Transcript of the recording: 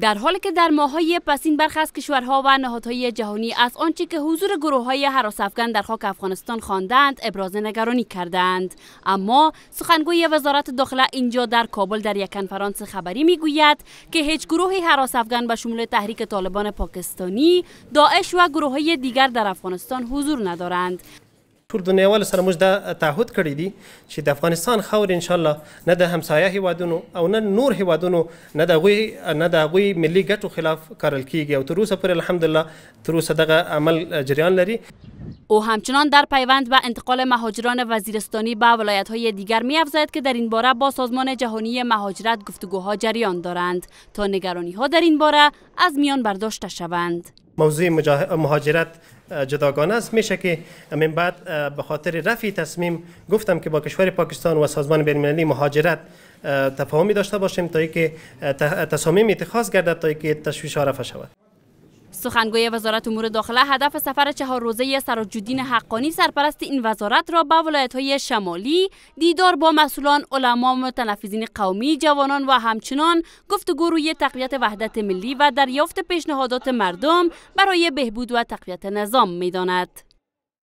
در حالی که در ماهای پسین برخی از کشورها و نهادهای جهانی از آنچه که حضور گروه های حراس افغان در خاک افغانستان خواندند ابراز نگرانی کردند اما سخنگوی وزارت داخله اینجا در کابل در یک کنفرانس خبری میگوید که هیچ گروه حراس افغان به شمول تحریک طالبان پاکستانی داعش و گروه دیگر در افغانستان حضور ندارند ټول دنیاوال سره موږ دا تعهد کړی دی چې د افغانستان خاور ان شاء الله نه د همسایه هیوادونو او نه نور هیوادونو نه د هغوی نه د ملي ګټو خلاف کارل کیږي او تر اوسه پر الحمدلله تر اوسه عمل جریان لری او همچنان در پیوند و انتقال مهاجران وزیرستانی به ولایت های دیگر می افزاید که در این باره با سازمان جهانی مهاجرت گفتگوها جریان دارند تا نگرانی ها در این باره از میان برداشته شوند. موضوع مهاجرت جداگانه است میشه که من بعد به خاطر رفع تصمیم گفتم که با کشور پاکستان و سازمان بین المللی مهاجرت تفاهمی داشته باشیم تا اینکه تصامیم اتخاذ گردد تا اینکه تشویش ها رفع شود سخنگوی وزارت امور داخله هدف سفر چهار روزه سراجدین حقانی سرپرست این وزارت را به ولایت های شمالی دیدار با مسئولان علما متنفذین قومی جوانان و همچنان گفتگو روی تقویت وحدت ملی و دریافت پیشنهادات مردم برای بهبود و تقویت نظام میداند